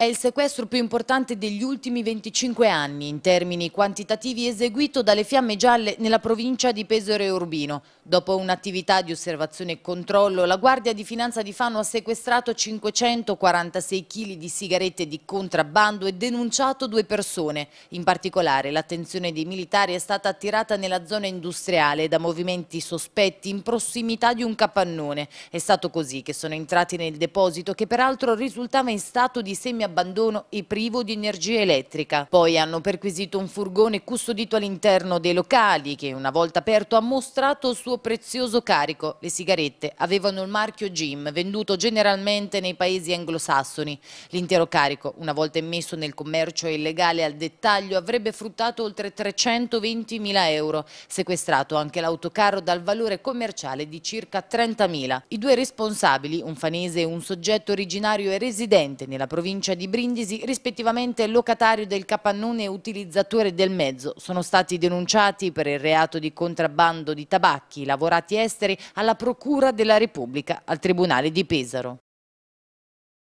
È il sequestro più importante degli ultimi 25 anni in termini quantitativi eseguito dalle Fiamme Gialle nella provincia di Pesore e Urbino. Dopo un'attività di osservazione e controllo, la Guardia di Finanza di Fano ha sequestrato 546 kg di sigarette di contrabbando e denunciato due persone. In particolare l'attenzione dei militari è stata attirata nella zona industriale da movimenti sospetti in prossimità di un capannone. È stato così che sono entrati nel deposito che peraltro risultava in stato di semi abbandono e privo di energia elettrica. Poi hanno perquisito un furgone custodito all'interno dei locali che una volta aperto ha mostrato il suo prezioso carico. Le sigarette avevano il marchio Jim, venduto generalmente nei paesi anglosassoni. L'intero carico, una volta immesso nel commercio illegale al dettaglio, avrebbe fruttato oltre 320.000 euro, sequestrato anche l'autocarro dal valore commerciale di circa 30.000. I due responsabili, un fanese e un soggetto originario e residente nella provincia di di Brindisi, rispettivamente locatario del capannone e utilizzatore del mezzo. Sono stati denunciati per il reato di contrabbando di tabacchi lavorati esteri alla Procura della Repubblica al Tribunale di Pesaro.